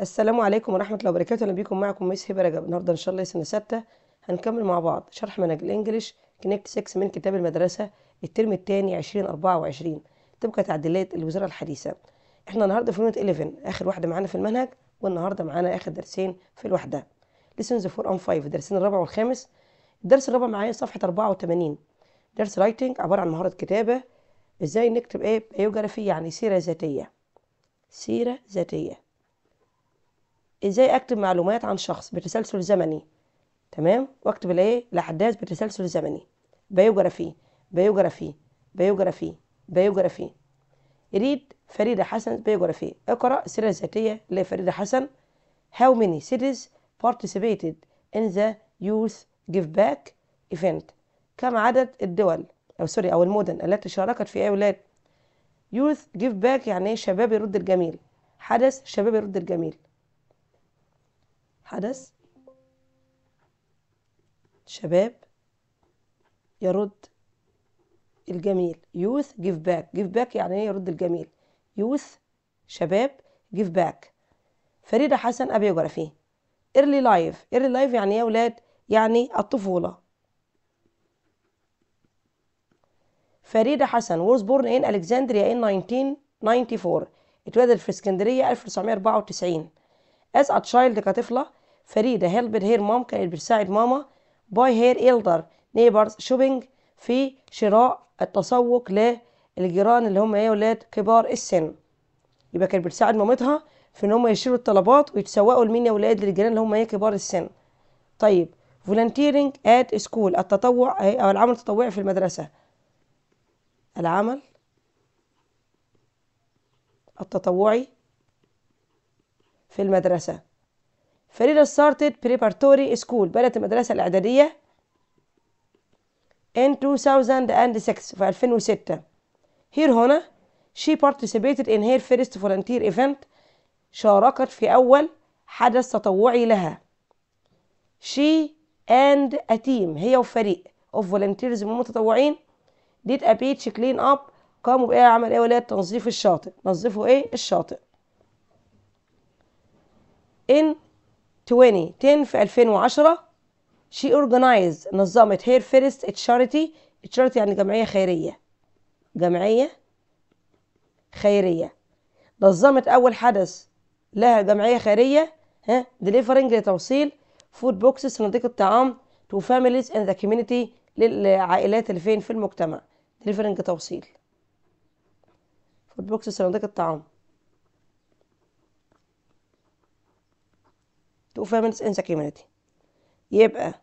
السلام عليكم ورحمة الله وبركاته أهلا بيكم معكم ميس هبة رجب النهاردة إن شاء الله سنة ستة هنكمل مع بعض شرح منهج الإنجليش كنكت 6 من كتاب المدرسة الترم الثاني 2024 تبقى تعديلات الوزارة الحديثة إحنا النهاردة في يونت 11 آخر واحدة معانا في المنهج والنهاردة معانا آخر درسين في الوحدة ليسنز 4 اند 5 الدرسين الرابع والخامس الدرس الرابع معايا صفحة 84 درس رايتنج عبارة عن مهارة كتابة إزاي نكتب إيه بايوجرافي يعني سيرة ذاتية سيرة ذاتية ازاي اكتب معلومات عن شخص بتسلسل زمني تمام واكتب الايه الاحداث بتسلسل زمني بيوغرافي بيوغرافي بيوغرافي بيوغرافي ريد فريدة حسن بيوغرافي اقرأ السيرة الذاتية لفريدة حسن How many cities participated in the youth give back event كم عدد الدول أو سوري أو المدن التي شاركت في اي ولايه youth give back يعني شباب يرد الجميل حدث شباب يرد الجميل حدث شباب يرد الجميل يوث جيف باك جيف باك يعني ايه يرد الجميل يوث شباب جيف باك فريدة حسن ابيوغرافي ايرلي لايف ايرلي لايف يعني ايه يا ولاد يعني الطفولة فريدة حسن was born in الكسندريا in 1994 اتولدت في اسكندرية 1994 as a child كطفلة فريدة helped هير مام كانت بتساعد ماما باي هير إلدر نيبرز شوبينج في شراء التسوق للجيران اللي هم ايه ولاد كبار السن يبقى كانت بتساعد مامتها في ان هم يشيلوا الطلبات ويتسوقوا لمين يا ولاد للجيران اللي هم ايه كبار السن طيب volunteering at school التطوع او العمل التطوعي في المدرسة العمل التطوعي في المدرسة فريدا started preparatory school بدأت المدرسة الإعدادية in 2006 في 2006 هير هنا she participated in her first volunteer event شاركت في أول حدث تطوعي لها she and a team هي وفريق of volunteers من المتطوعين did a beach clean up قاموا بإيه عمل إيه ولاد تنظيف الشاطئ نظفوا إيه الشاطئ in 2010 في 2010 she organized نظمت هير فيرست تشاريتي تشاريتي يعني جمعية خيرية جمعية خيرية نظمت أول حدث لها جمعية خيرية ها ديليفرنج لتوصيل فود بوكس صناديق الطعام تو فاميليز ان ذا كوميونتي للعائلات اللي فين في المجتمع ديليفرنج توصيل فود بوكس صناديق الطعام to families in the يبقى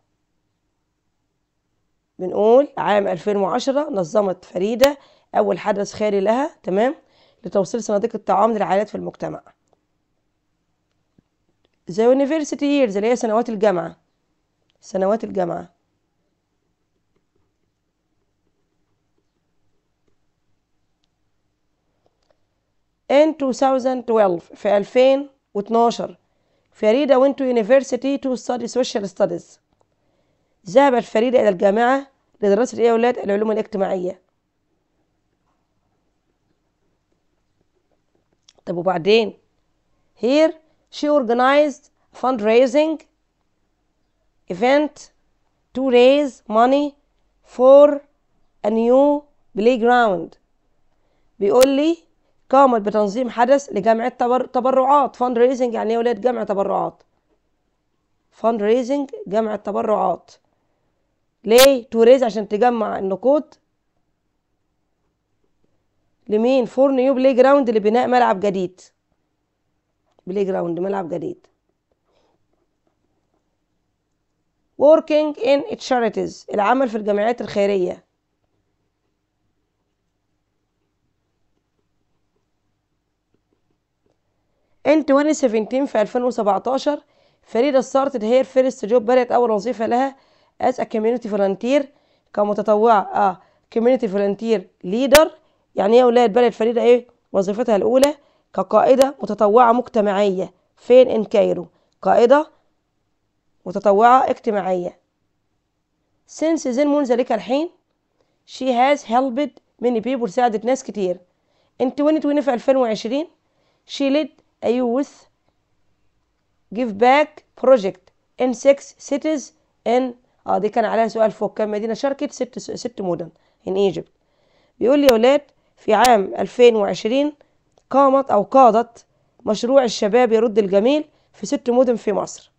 بنقول عام 2010 نظمت فريدة أول حدث خيري لها تمام لتوصيل صناديق الطعام للعائلات في المجتمع زي يونيفرسيتي ييرز اللي هي سنوات الجامعة سنوات الجامعة in 2012 في 2012 فريدة went to university to study social studies ذهبت فريدة إلى الجامعة لدراسة إيه يا أولاد العلوم الاجتماعية طب وبعدين here she organized fundraising event to raise money for a new playground بيقول لي قامت بتنظيم حدث لجمع التبرعات فاند ريزنج يعني ايه يا ولاد جمع تبرعات فاند ريزنج جمع التبرعات ليه تو ريز عشان تجمع النقود لمين فور نيو بلاي جراوند لبناء ملعب جديد بلاي جراوند ملعب جديد working in charities العمل في الجمعيات الخيريه ان 2017 في 2017 فريدة started her first job بدأت أول وظيفة لها as a community volunteer كمتطوعة اه community volunteer leader يعني ايه ولاية ولاد فريدة ايه وظيفتها الأولى كقائدة متطوعة مجتمعية فين إن كايرو قائدة متطوعة اجتماعية since then من ذلك الحين she has helped many people ساعدت ناس كتير in 2020 في 2020 she led a youth give back project in six cities in اه دي كان عليها سؤال فوق كم مدينة شاركت ست ست مدن in Egypt بيقول لي يا ولاد في عام 2020 قامت أو قادت مشروع الشباب يرد الجميل في ست مدن في مصر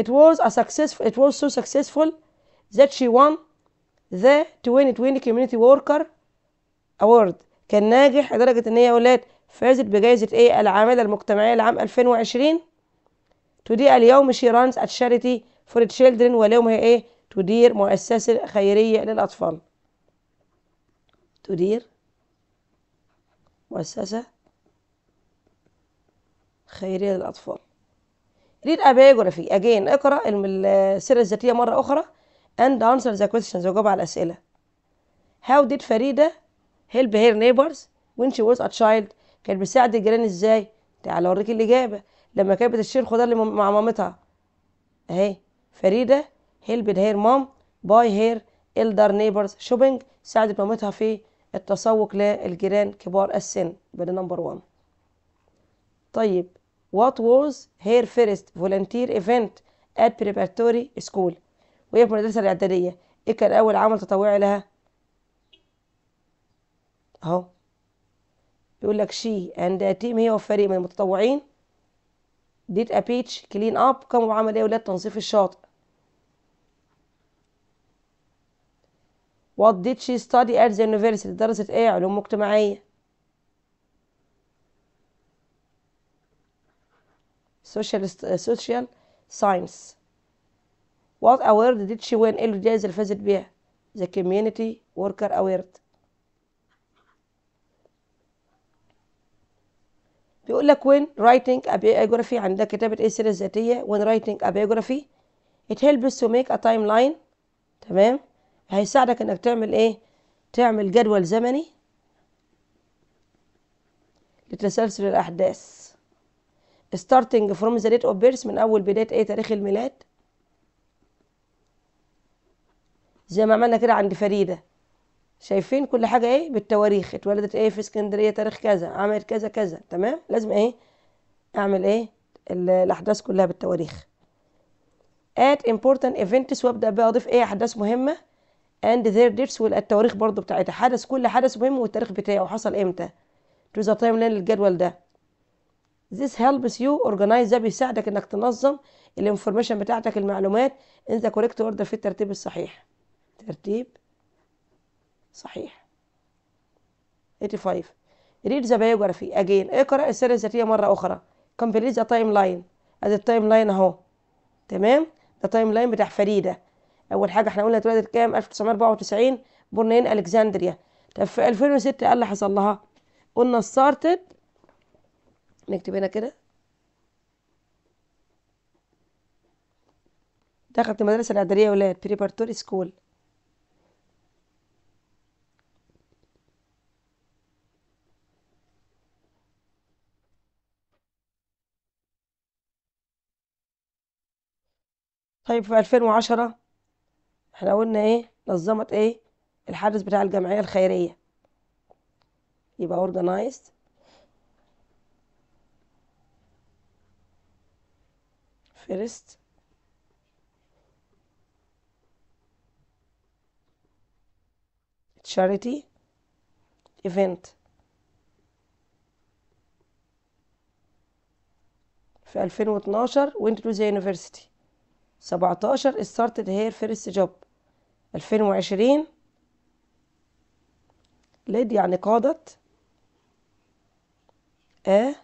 It was a successful it was so successful that she won the 2020 Community Worker Award كان ناجح لدرجة إن هي يا ولاد فازت بجائزة ايه العاملة المجتمعية لعام 2020 تدير اليوم شيرانز الشاريتي فور تشيلدرن واليوم هي ايه تدير مؤسسة خيرية للأطفال تدير مؤسسة خيرية للأطفال read a biography again اقرأ السيرة الذاتية مرة أخرى and answer the questions وجاوب على الأسئلة how did فريدة help her neighbors when she was a child كان بيساعد الجيران ازاي تعال اوريك الاجابه لما كانت بتشتري الخضار مع مامتها اهي فريده هيلبد هير مام باي هير الدر نيبرز شوبينج ساعدت مامتها في التسوق للجيران كبار السن بدا نمبر 1 طيب وات واز هير فيرست فولنتير ايفنت ات بريباتوري سكول وهي في المدرسه الاعداديه ايه كان اول عمل تطوعي لها اهو بيقول لك شي اند تيم هي وفريق من المتطوعين ديت ا بيتش كلين اب قاموا بعمل ايه ولاد تنظيف الشاطئ وات ديد شي ستادي ات ذا يونيفرسيتي درست ايه علوم مجتمعيه سوشيال سوشيال ساينس وات اويرد ديد شي وين ايه الجائزه اللي فازت بيها ذا كوميونتي وركر اويرد بيقول لك when writing a biography كتابة ايه السيرة الذاتية when writing a biography it helps to make a timeline تمام هيساعدك انك تعمل ايه تعمل جدول زمني لتسلسل الأحداث starting from the date of birth من أول بداية إيه تاريخ الميلاد زي ما عملنا كده عند فريدة شايفين كل حاجة ايه بالتواريخ اتولدت ايه في اسكندرية تاريخ كذا عملت كذا كذا تمام لازم ايه اعمل ايه الاحداث كلها بالتواريخ at important events وابدا بقى اضيف ايه احداث مهمه and their dates والتواريخ برضو بتاعتها حدث كل حدث مهم والتاريخ بتاعه وحصل امتى to the timeline للجدول ده this helps you organize ده بيساعدك انك تنظم الانفورميشن بتاعتك المعلومات in the correct order في الترتيب الصحيح ترتيب صحيح 85 read the biography again اقرأ السيرة الذاتية مرة أخرى complete the timeline ادي التايم لاين اهو تمام ده تايم لاين بتاع فريدة أول حاجة احنا قلنا اتولدت كام 1994 بورنين ألكسندريا طب في 2006 ايه اللي حصل لها قلنا started نكتب هنا كده دخلت المدرسة الإعدادية ولاد بريبارتوري سكول طيب في 2010 احنا قلنا ايه نظمت ايه الحدث بتاع الجمعية الخيرية يبقى organized first charity event في 2012 وانت to يونيفرسيتي university سبعتاشر ستارتد هير فيرست جوب ألفين وعشرين ليد يعني قادت a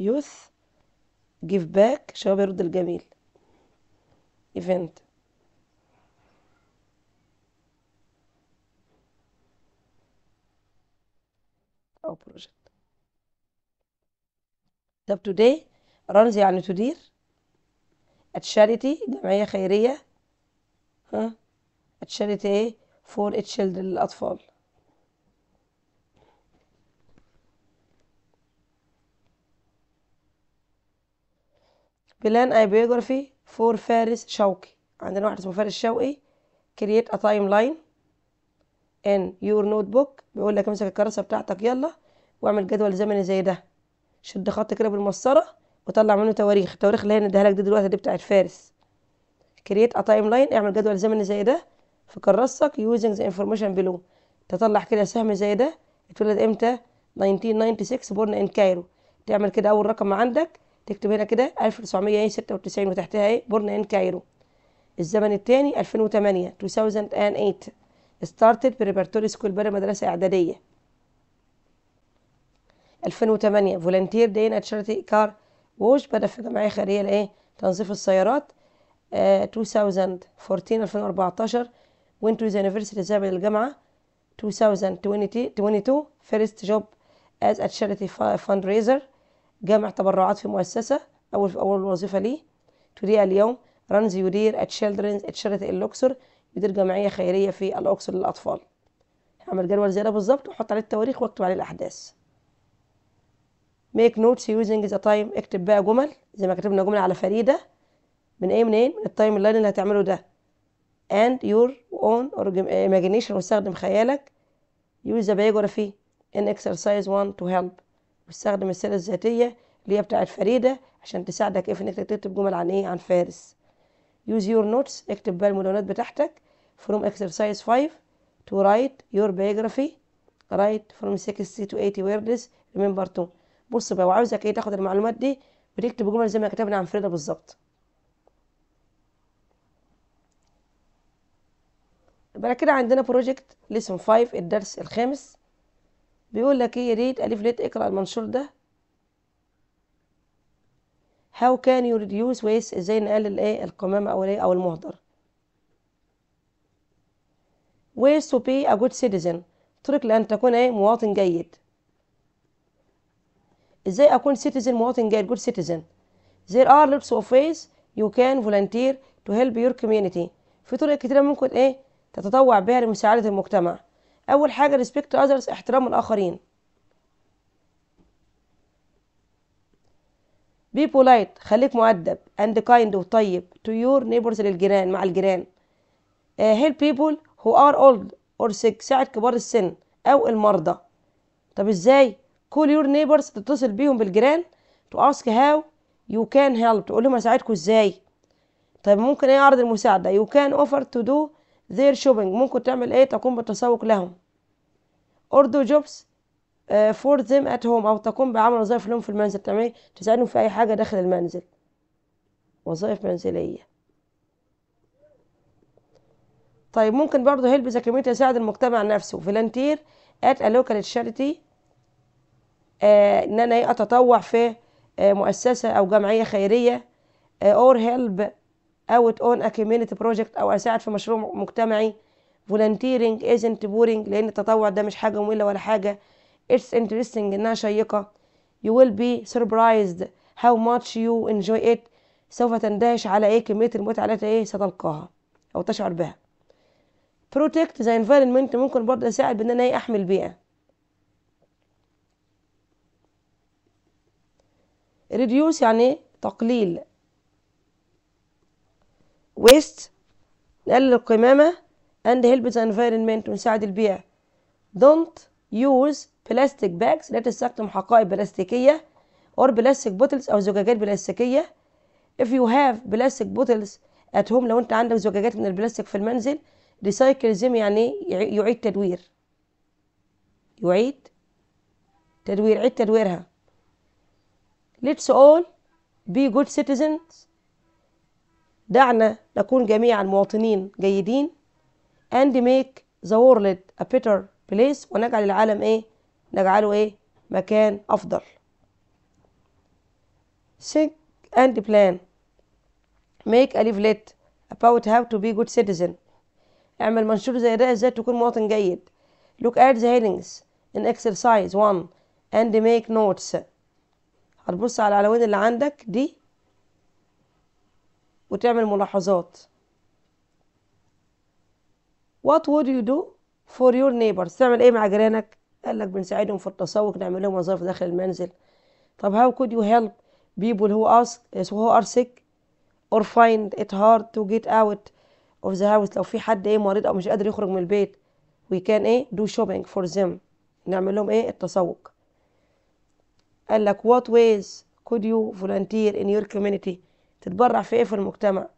youth give back شباب يرد الجميل event أو project طب today رانز يعني تدير تشاريتي جمعية خيرية ها تشاريتي ايه فور اتشيلد للأطفال بلان اي بيوغرافي فور فارس شوقي عندنا واحد اسمه فارس شوقي كرييت ا تايم لاين ان يور نوت بوك بيقول لك امسك الكراسه بتاعتك يلا واعمل جدول زمني زي ده شد خط كده بالمسطره وطلع منه تواريخ التواريخ اللي هي نديها لك دي دلوقتي دي بتاعت فارس كرييت ا تايم لاين اعمل جدول زمني زي ده في كراستك يوزنج ذا انفورميشن بيلو تطلع كده سهم زي ده اتولد امتى 1996 بورن ان كايرو تعمل كده اول رقم عندك تكتب هنا كده 1996 إيه، وتحتها ايه بورن ان كايرو الزمن الثاني 2008 2008 ستارتد بريبرتوري سكول بره مدرسه اعداديه 2008 فولنتير day in كار بدأ في جمعية خيرية لإيه تنظيف السيارات آه 2014 2014 تو يونيفرسيتي زابل الجامعة 2022 فيرست جوب از تشاريتي فاند ريزر جامع تبرعات في مؤسسة أول في أول وظيفة ليه تريا اليوم رانز يدير تشيلدرنز تشاريتي الأقصر يدير جمعية خيرية في الأقصر للأطفال هعمل جدول زي ده بالظبط وأحط عليه التواريخ وأكتب عليه الأحداث ميك نوتس يوزنج ذا تايم اكتب بقى جمل زي ما كتبنا جمل على فريده من ايه منين من التايم لاين اللي هتعمله ده and your own imagination واستخدم خيالك use the biography in exercise 1 to help واستخدم السيرة الذاتية اللي هي بتاعت فريدة عشان تساعدك ايه في انك تكتب جمل عن ايه عن فارس use your notes اكتب بقى المدونات بتاعتك from exercise 5 to write your biography write from 60 to 80 words remember to بص بقى وعاوزك ايه تاخد المعلومات دي بتكتب جمل زي ما كتبنا عن فريدة بالظبط يبقى كده عندنا بروجكت ليسون 5 الدرس الخامس بيقول لك ايه يا ريت الف ليت اقرا المنشور ده هاو كان يو ريديوس ويس ازاي نقلل ايه القمامه او او المهدر ويس تو بي ا جود سيتيزن طرق لان تكون ايه مواطن جيد ازاي اكون citizen مواطن جيد good citizen there are lots of ways you can volunteer to help your community في طرق كتيرة ممكن ايه تتطوع بها لمساعدة المجتمع اول حاجة respect others احترام الاخرين be polite خليك مؤدب and kind وطيب to your neighbors للجيران مع الجيران uh, help people who are old or sick ساعد كبار السن او المرضى طب ازاي كول يور نيبرز تتصل بيهم بالجيران تو اسك هاو يو كان هيلب تقول لهم هساعدكم ازاي طيب ممكن ايه عرض المساعده يو كان اوفر تو دو ذير شوبينج ممكن تعمل ايه تقوم بالتسوق لهم اور دو جوبس فور ذيم ات هوم او تقوم بعمل وظائف لهم في المنزل تعمل إيه؟ تساعدهم في اي حاجه داخل المنزل وظائف منزليه طيب ممكن برضه هيلب ذا كوميونتي يساعد المجتمع نفسه فلانتير ات ا لوكال تشاريتي آه، ان انا إيه اتطوع في آه، مؤسسه او جمعيه خيريه اور هيلب اوت اون ا بروجكت او اساعد في مشروع مجتمعي فولنتيرنج ازنت بورنج لان التطوع ده مش حاجه ممله ولا حاجه اتس انترستنج انها شيقه you will be surprised how much you enjoy it سوف تندهش على ايه كميه المتعه التي ايه ستلقاها او تشعر بها protect the environment ممكن برضه اساعد بان انا ايه احمي البيئه reduce يعني تقليل waste نقلل القمامة and help the environment ونساعد البيئة don't use plastic bags لا تستخدم حقائب بلاستيكية or plastic bottles أو زجاجات بلاستيكية if you have plastic bottles at home لو أنت عندك زجاجات من البلاستيك في المنزل recycle them يعني يعيد تدوير يعيد تدوير عيد تدويرها let's all be good citizens دعنا نكون جميعا مواطنين جيدين and make the world a better place ونجعل العالم ايه نجعله ايه مكان افضل think and plan make a leaflet about how to be good citizen اعمل منشور زي ده ازاي تكون مواطن جيد look at the headings in exercise 1 and make notes هتبص على العناوين اللي عندك دي وتعمل ملاحظات what would you do for your neighbors تعمل ايه مع جيرانك قال لك بنساعدهم في التسوق نعمل لهم وظائف داخل المنزل طب how could you help people who ask who are sick or find it hard to get out of the house لو في حد ايه مريض او مش قادر يخرج من البيت we can ايه do shopping for them نعمل لهم ايه التسوق قال لك what ways could you volunteer in your community تتبرع في ايه في المجتمع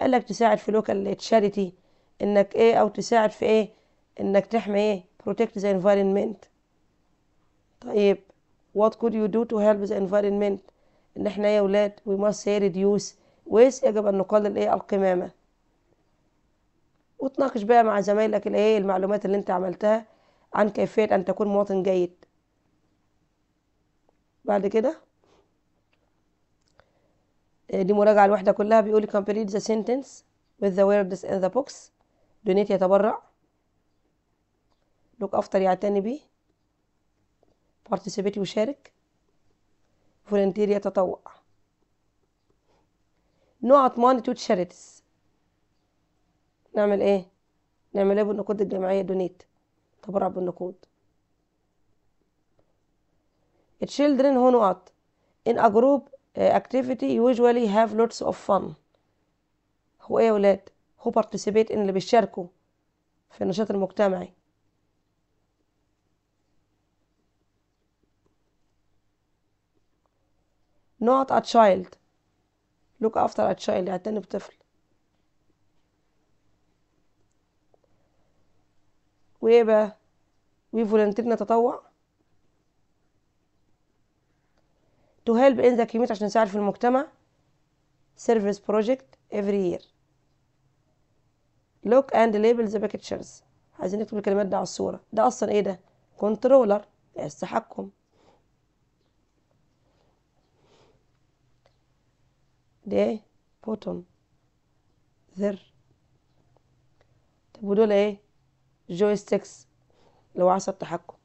قال لك تساعد في لوكال تشاريتي انك ايه او تساعد في ايه انك تحمي ايه protect the environment طيب what could you do to help the environment ان احنا يا ولاد we must say reduce waste يجب ان نقلل ايه القمامه وتناقش بقى مع زمايلك الايه المعلومات اللي انت عملتها عن كيفيه ان تكون مواطن جيد بعد كده دي مراجعة الوحدة كلها بيقول complete the sentence with the words in the box donate يتبرع look after يعتني بيه participate يشارك volunteer يتطوع نقط money to charities نعمل ايه؟ نعمل ايه بالنقود الجمعية donate تبرع بالنقود children who not in a group activity usually have lots of fun هو ايه يا ولاد who participate in اللي بيشاركوا في النشاط المجتمعي not a child look after a child اعتني بطفل وايه بقى we volunteer نتطوع to help in the community عشان نساعد في المجتمع service project every year look and label the pictures عايزين نكتب الكلمات دي على الصورة ده أصلا إيه ده كنترولر التحكم ده بوتون زر طب ودول ايه جويستكس لو هو عصا التحكم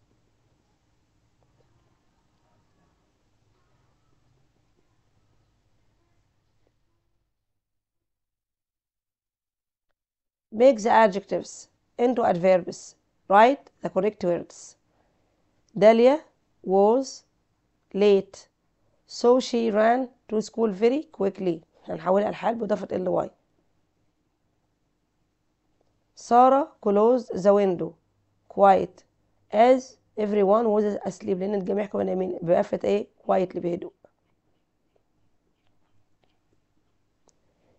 make the adjectives into adverbs. Write the correct words. Delia was late so she ran to school very quickly هنحولها الحال بإضافة ly Sarah closed the window quiet as everyone was asleep لأن الجميع كانوا نايمين بقفة ايه quietly بهدوء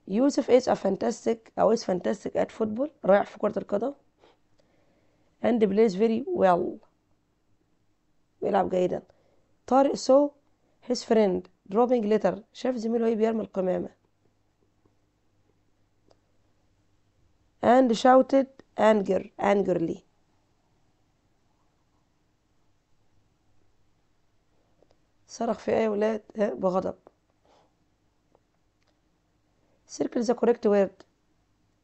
يوسف از ا فانتاستيك او از فانتاستيك ات فوتبول رايح في كره القدم اند بلايز فيري ويل بيلعب جيدا طارق سو هيز فريند دروبينج ليتر شاف زميله ايه بيرمي القمامه and shouted anger angrily صرخ في ايه يا ولاد بغضب Circle is the correct word.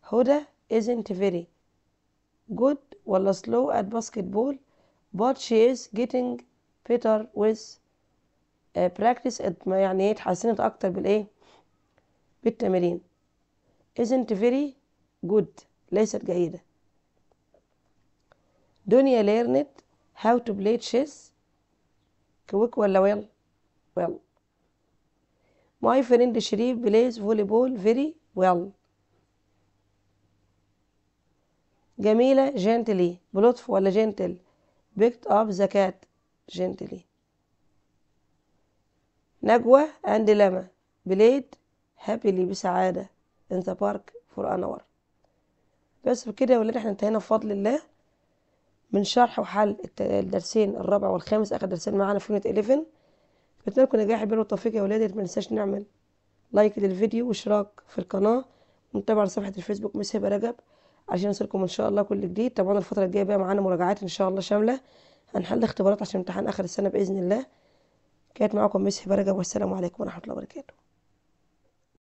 Huda isn't very good or slow at basketball but she is getting better with uh, practice يعني ايه اتحسنت اكتر بالايه بالتمرين isn't very good ليست جيدة دنيا learned how to play chess quick ولا well well ماي فريند شريف بلايز فولي بول فيري ويل جميلة جنتلي بلطف ولا جنتل بيكت اب ذا كات جنتلي نجوى اند لما بليد هابيلي بسعادة ان ذا بارك فور ان اور بس بكده يا ولاد احنا انتهينا بفضل الله من شرح وحل الدرسين الرابع والخامس اخر درسين معانا في يونت 11 بتمنى لكم نجاح البر وتوفيق يا ولاد ما تنساش نعمل لايك للفيديو واشتراك في القناه ومتابعه على صفحه الفيسبوك مس هبه رجب عشان يوصلكم ان شاء الله كل جديد طبعا الفتره الجايه بقى معانا مراجعات ان شاء الله شامله هنحل اختبارات عشان امتحان اخر السنه باذن الله كانت معاكم مس هبه رجب والسلام عليكم ورحمه الله وبركاته